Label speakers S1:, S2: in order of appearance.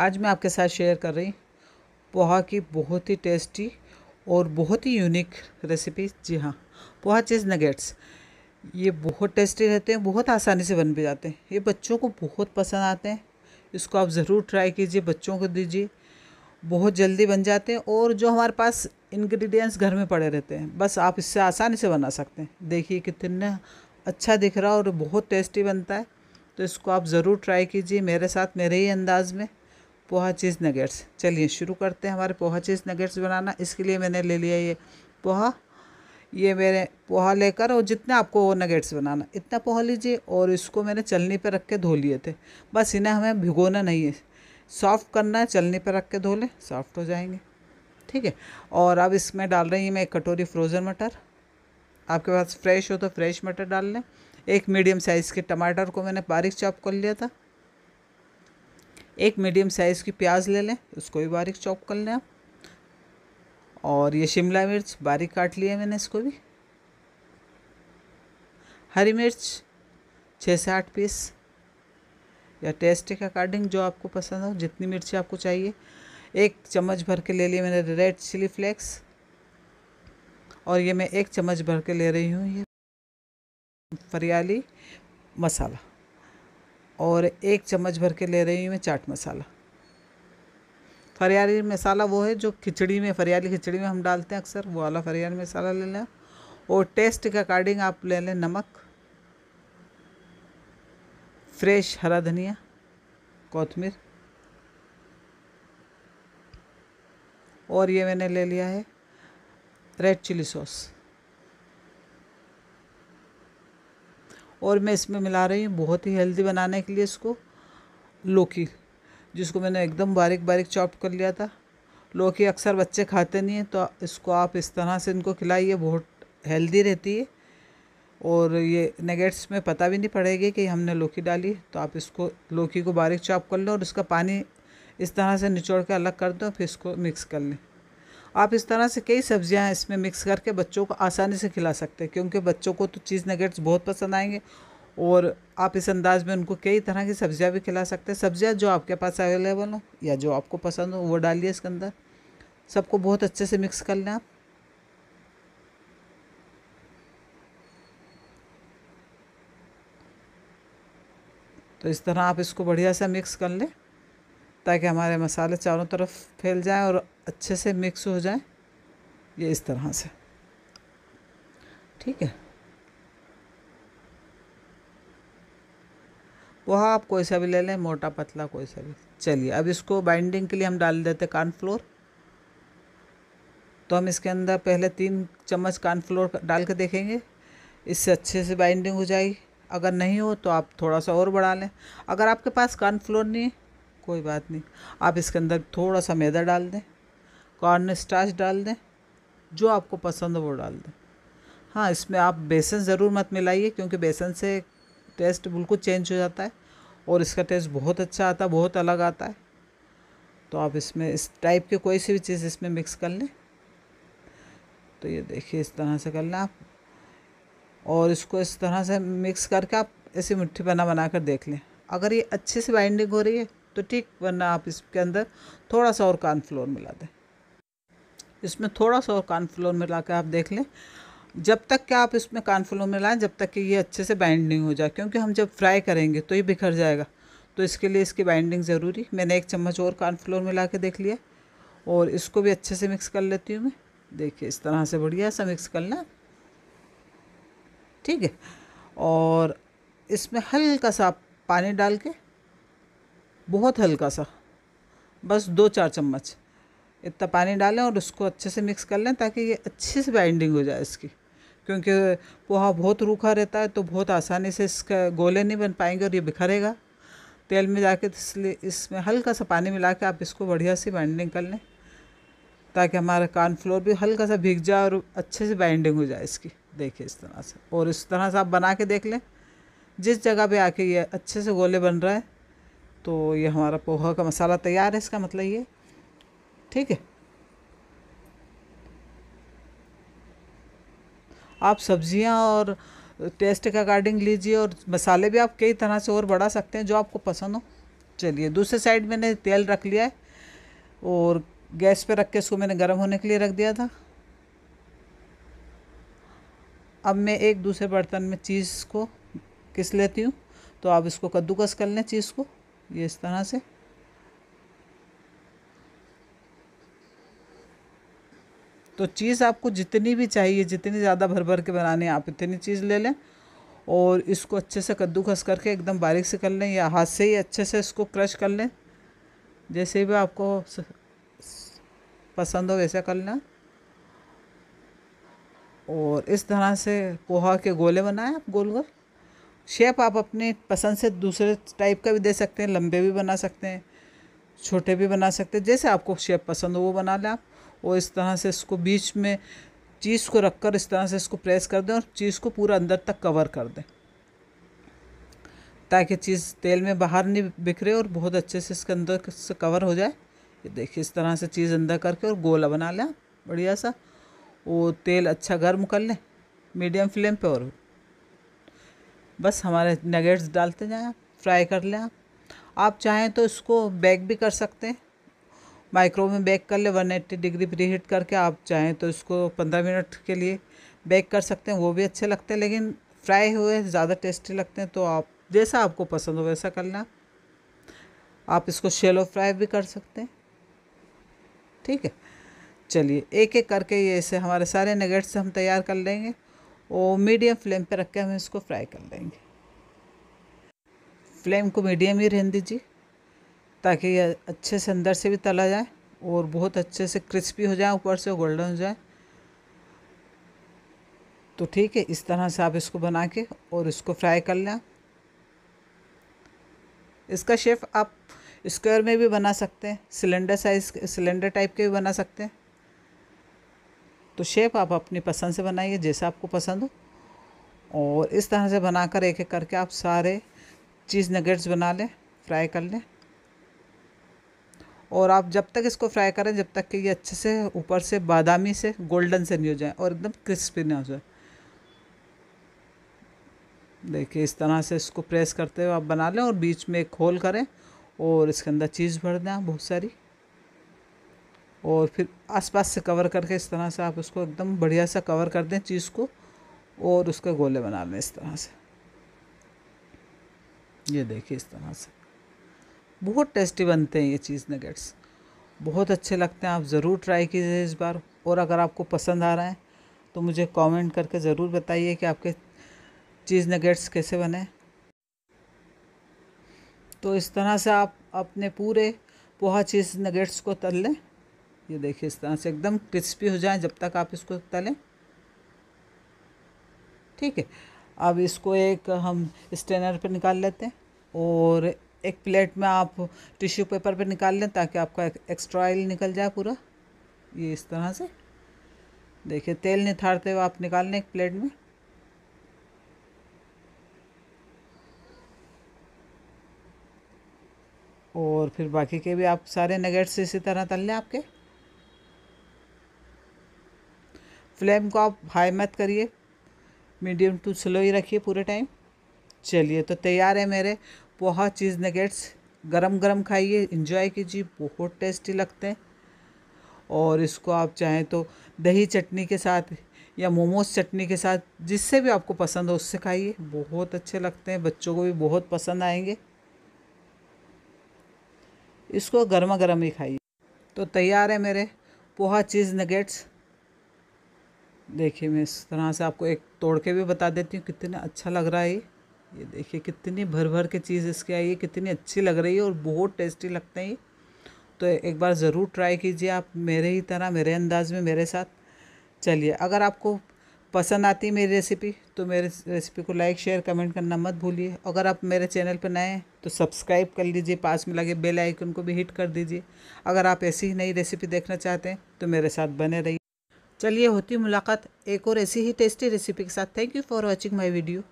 S1: आज मैं आपके साथ शेयर कर रही पोहा की बहुत ही टेस्टी और बहुत ही यूनिक रेसिपी जी हाँ पोहा चीज़ नगेट्स ये बहुत टेस्टी रहते हैं बहुत आसानी से बन भी जाते हैं ये बच्चों को बहुत पसंद आते हैं इसको आप ज़रूर ट्राई कीजिए बच्चों को दीजिए बहुत जल्दी बन जाते हैं और जो हमारे पास इंग्रेडिएंट्स घर में पड़े रहते हैं बस आप इससे आसानी से बना सकते हैं देखिए कितना अच्छा दिख रहा है और बहुत टेस्टी बनता है तो इसको आप ज़रूर ट्राई कीजिए मेरे साथ मेरे ही अंदाज़ में पोहा चीज़ नगेट्स चलिए शुरू करते हैं हमारे पोहा चीज़ नगेट्स बनाना इसके लिए मैंने ले लिया ये पोहा ये मेरे पोहा लेकर और जितने आपको वो नगेट्स बनाना इतना पोहा लीजिए और इसको मैंने चलनी पर रख के धो लिए थे बस इन्हें हमें भिगोना नहीं है सॉफ्ट करना है चलनी पर रख के धो लें सॉफ्ट हो जाएंगे ठीक है और अब इसमें डाल रही हूँ मैं एक कटोरी फ्रोज़न मटर आपके पास फ्रेश हो तो फ्रेश मटर डाल लें एक मीडियम साइज़ के टमाटर को मैंने बारीक चॉप कर लिया था एक मीडियम साइज़ की प्याज ले लें उसको भी बारीक चॉप कर लें आप और ये शिमला मिर्च बारीक काट लिए मैंने इसको भी हरी मिर्च छः से आठ पीस या टेस्ट के अकॉर्डिंग जो आपको पसंद हो जितनी मिर्ची आपको चाहिए एक चम्मच भर के ले लिए मैंने रेड चिली फ्लेक्स और ये मैं एक चम्मच भर के ले रही हूँ ये फरियाली मसाला और एक चम्मच भर के ले रही हूँ मैं चाट मसाला फरियाली मसाला वो है जो खिचड़ी में फरियाली खिचड़ी में हम डालते हैं अक्सर वो वाला फरियाली मसाला ले लें और टेस्ट के अकॉर्डिंग आप ले लें नमक फ्रेश हरा धनिया कोतमीर और ये मैंने ले लिया है रेड चिली सॉस और मैं इसमें मिला रही हूँ बहुत ही हेल्दी बनाने के लिए इसको लौकी जिसको मैंने एकदम बारीक बारीक चॉप कर लिया था लौकी अक्सर बच्चे खाते नहीं हैं तो इसको आप इस तरह से इनको खिलाइए बहुत हेल्दी रहती है और ये नेगेट्स में पता भी नहीं पड़ेगा कि हमने लौकी डाली तो आप इसको लौकी को बारीक चॉप कर लो और इसका पानी इस तरह से निचोड़ के अलग कर दो फिर इसको मिक्स कर लें आप इस तरह से कई सब्जियां इसमें मिक्स करके बच्चों को आसानी से खिला सकते हैं क्योंकि बच्चों को तो चीज़ नगेट्स बहुत पसंद आएंगे और आप इस अंदाज में उनको कई तरह की सब्जियां भी खिला सकते हैं सब्जियां जो आपके पास अवेलेबल हो या जो आपको पसंद हो वो डालिए इसके अंदर सबको बहुत अच्छे से मिक्स कर लें आप तो इस तरह आप इसको बढ़िया से मिक्स कर लें ताकि हमारे मसाले चारों तरफ फैल जाएं और अच्छे से मिक्स हो जाए ये इस तरह से ठीक है पोहा आप कोई सा भी ले लें मोटा पतला कोई सा भी चलिए अब इसको बाइंडिंग के लिए हम डाल देते कॉर्नफ्लोर तो हम इसके अंदर पहले तीन चम्मच कॉर्नफ्लोर डाल के देखेंगे इससे अच्छे से बाइंडिंग हो जाएगी अगर नहीं हो तो आप थोड़ा सा और बढ़ा लें अगर आपके पास कॉर्नफ्लोर नहीं है कोई बात नहीं आप इसके अंदर थोड़ा सा मैदा डाल दें कॉर्न स्टाच डाल दें जो आपको पसंद हो वो डाल दें हाँ इसमें आप बेसन ज़रूर मत मिलाइए क्योंकि बेसन से टेस्ट बिल्कुल चेंज हो जाता है और इसका टेस्ट बहुत अच्छा आता है बहुत अलग आता है तो आप इसमें इस टाइप के कोई सी भी चीज़ इसमें मिक्स कर लें तो ये देखिए इस तरह से कर लें आप और इसको इस तरह से मिक्स करके आप ऐसी मुट्ठी बना बना कर देख लें अगर ये अच्छे से बाइंडिंग हो रही है तो ठीक वरना आप इसके अंदर थोड़ा सा और कॉर्नफ्लोर मिला दें इसमें थोड़ा सा और कॉर्नफ्लोर मिला के आप देख लें जब तक कि आप इसमें कॉर्नफ्लोर मिलाएं जब तक कि ये अच्छे से बाइंड नहीं हो जाए क्योंकि हम जब फ्राई करेंगे तो ये बिखर जाएगा तो इसके लिए इसकी बाइंडिंग ज़रूरी मैंने एक चम्मच और कॉर्नफ्लोर मिला के देख लिया और इसको भी अच्छे से मिक्स कर लेती हूँ मैं देखिए इस तरह से बढ़िया सा मिक्स करना ठीक है और इसमें हल्का सा पानी डाल के बहुत हल्का सा बस दो चार चम्मच इतना पानी डालें और उसको अच्छे से मिक्स कर लें ताकि ये अच्छे से बाइंडिंग हो जाए इसकी क्योंकि पोहा बहुत रूखा रहता है तो बहुत आसानी से इसका गोले नहीं बन पाएंगे और ये बिखरेगा तेल में जाके तो इसलिए इसमें हल्का सा पानी मिला के आप इसको बढ़िया सी बाइंडिंग कर लें ताकि हमारा फ्लोर भी हल्का सा भीग जाए और अच्छे से बाइंडिंग हो जाए इसकी देखिए इस तरह से और इस तरह से आप बना के देख लें जिस जगह पे आके ये अच्छे से गोले बन रहा है तो ये हमारा पोहा का मसाला तैयार है इसका मतलब ये ठीक है आप सब्जियां और टेस्ट के अकॉर्डिंग लीजिए और मसाले भी आप कई तरह से और बढ़ा सकते हैं जो आपको पसंद हो चलिए दूसरे साइड मैंने तेल रख लिया है और गैस पे रख के इसको मैंने गर्म होने के लिए रख दिया था अब मैं एक दूसरे बर्तन में चीज़ को किस लेती हूँ तो आप इसको कद्दूकस कर लें चीज़ को ये इस तरह से तो चीज़ आपको जितनी भी चाहिए जितनी ज़्यादा भर भर के बनाने आप इतनी चीज़ ले लें और इसको अच्छे से कद्दूकस करके एकदम बारीक से कर लें या हाथ से ही अच्छे से इसको क्रश कर लें जैसे भी आपको पसंद हो वैसा कर लें और इस तरह से पोहा के गोले बनाएं आप गोल गोल शेप आप अपने पसंद से दूसरे टाइप का भी दे सकते हैं लंबे भी बना सकते हैं छोटे भी बना सकते हैं जैसे आपको शेप पसंद हो वो बना लें आप और इस तरह से इसको बीच में चीज़ को रखकर इस तरह से इसको प्रेस कर दें और चीज़ को पूरा अंदर तक कवर कर दें ताकि चीज़ तेल में बाहर नहीं बिखरे और बहुत अच्छे से इसके अंदर से कवर हो जाए ये देखिए इस तरह से चीज़ अंदर करके और गोला बना लें बढ़िया सा वो तेल अच्छा गर्म कर लें मीडियम फ्लेम पर और बस हमारे नगेट्स डालते जाएँ फ्राई कर लें आप आप चाहें तो इसको बेक भी कर सकते हैं माइक्रो में बेक कर ले एट्टी डिग्री प्री हीट करके आप चाहें तो इसको पंद्रह मिनट के लिए बेक कर सकते हैं वो भी अच्छे लगते हैं लेकिन फ्राई हुए ज़्यादा टेस्टी लगते हैं तो आप जैसा आपको पसंद हो वैसा कर लें आप इसको शेलो फ्राई भी कर सकते हैं ठीक है चलिए एक एक करके ये ऐसे हमारे सारे नगेट्स हम तैयार कर लेंगे और मीडियम फ्लेम पे रख के हम इसको फ्राई कर लेंगे फ्लेम को मीडियम ही रहने दीजिए ताकि ये अच्छे से अंदर से भी तला जाए और बहुत अच्छे से क्रिस्पी हो जाए ऊपर से गोल्डन हो जाए तो ठीक है इस तरह से आप इसको बना के और इसको फ्राई कर लें इसका शेफ़ आप स्क्वायर में भी बना सकते हैं सिलेंडर साइज़ सिलेंडर टाइप के भी बना सकते हैं तो शेप आप अपनी पसंद से बनाइए जैसा आपको पसंद हो और इस तरह से बनाकर एक एक करके आप सारे चीज़ नगेट्स बना लें फ्राई कर लें और आप जब तक इसको फ्राई करें जब तक कि ये अच्छे से ऊपर से बादामी से गोल्डन से नहीं हो जाए और एकदम क्रिस्पी ना हो जाए देखिए इस तरह से इसको प्रेस करते हुए आप बना लें और बीच में एक होल करें और इसके अंदर चीज़ भर दें आप बहुत सारी और फिर आसपास से कवर करके इस तरह से आप उसको एकदम बढ़िया सा कवर कर दें चीज़ को और उसके गोले बना लें इस तरह से ये देखिए इस तरह से बहुत टेस्टी बनते हैं ये चीज़ नगेट्स बहुत अच्छे लगते हैं आप ज़रूर ट्राई कीजिए इस बार और अगर आपको पसंद आ रहा है तो मुझे कमेंट करके ज़रूर बताइए कि आपके चीज़ नगेट्स कैसे बने तो इस तरह से आप अपने पूरे पोहा चीज़ नगेट्स को तल लें ये देखिए इस तरह से एकदम क्रिस्पी हो जाए जब तक आप इसको तलें ठीक है अब इसको एक हम स्टेनर पर निकाल लेते हैं और एक प्लेट में आप टिश्यू पेपर पे निकाल लें ताकि आपका एक, एक्स्ट्रा ऑयल निकल जाए पूरा ये इस तरह से देखिए तेल निथारते हुए आप निकाल लें एक प्लेट में और फिर बाकी के भी आप सारे नगेट्स इसी तरह तल लें आपके फ्लेम को आप हाई मत करिए मीडियम टू स्लो ही रखिए पूरे टाइम चलिए तो तैयार है मेरे पोहा चीज़ नगेट्स गरम गरम खाइए इंजॉय कीजिए बहुत टेस्टी लगते हैं और इसको आप चाहें तो दही चटनी के साथ या मोमोज चटनी के साथ जिससे भी आपको पसंद हो उससे खाइए बहुत अच्छे लगते हैं बच्चों को भी बहुत पसंद आएंगे इसको गर्मा गर्म ही खाइए तो तैयार है मेरे पोहा चीज़ नगेट्स देखिए मैं इस तरह से आपको एक तोड़ के भी बता देती हूँ कितना अच्छा लग रहा है ये ये देखिए कितनी भर भर के चीज़ इसकी आई है कितनी अच्छी लग रही है और बहुत टेस्टी लगते हैं ये तो एक बार ज़रूर ट्राई कीजिए आप मेरे ही तरह मेरे अंदाज में मेरे साथ चलिए अगर आपको पसंद आती है मेरी रेसिपी तो मेरे रेसिपी को लाइक शेयर कमेंट करना मत भूलिए अगर आप मेरे चैनल पर नए हैं तो सब्सक्राइब कर लीजिए पास में लगे बेल आइकन को भी हिट कर दीजिए अगर आप ऐसी ही नई रेसिपी देखना चाहते हैं तो मेरे साथ बने रहिए चलिए होती मुलाकात एक और ऐसी ही टेस्टी रेसिपी के साथ thank you for watching my video